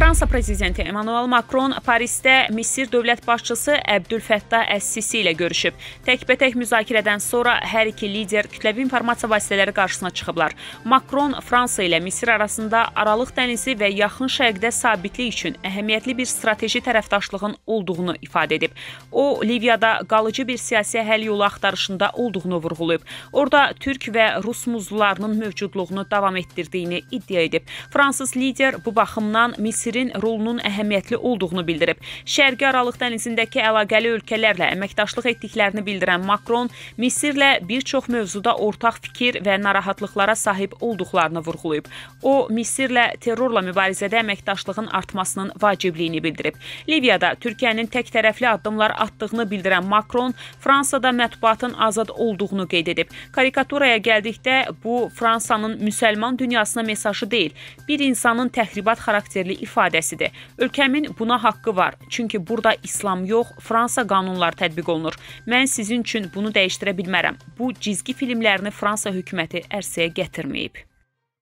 Fransa prezidenti Emmanuel Macron Parisdə Misir dövlət başçısı Əbdülfəttah Əs-Sisi ilə görüşüb. Təkbətək müzakirədən sonra hər iki lider kütləvi informasiya vasitələri qarşısına çıxıblar. Macron Fransa ilə Misir arasında Aralıq dənizi və Yaxın Şərqdə sabitlik üçün əhəmiyyətli bir strateji tərəfdaşlığın olduğunu ifadə edib. O, Liviyada qalıcı bir siyasi həll yolu axtarışında olduğunu vurğulayıb. Orada türk və rus muzlularının mövcudluğunu davam etdirdiyini iddia edib. Fransız lider bu baxımdan Misir əsirin rolunun əhəmiyyətli olduğunu bildirib. Şərqi Aralıq dənizindəki əlaqəli ölkələrlə əməkdaşlıq etdiklərini bildirən Makron Misirlə bir çox mövzuda ortaq fikir və narahatlıqlara sahib olduqlarını vurğulayıb. O, Misirlə terrorla mübarizədə əməkdaşlığın artmasının vacibliyini bildirib. Liviyada Türkiyənin tək tərəfli addımlar atdığını bildirən Makron Fransada mətbuatın azad olduğunu qeyd edib. Karikaturaya gəldikdə bu Fransanın müsəlman dünyasına mesajı deyil, bir insanın təhribat xarakterli ifadəsi ifadəsidir. Ölkəmin buna haqqı var. Çünki burada İslam yox, Fransa qanunları tətbiq olunur. Mən sizin üçün bunu dəyişdirə bilmərəm. Bu cizgi filmlərini Fransa hökuməti ərsəyə gətirməyib.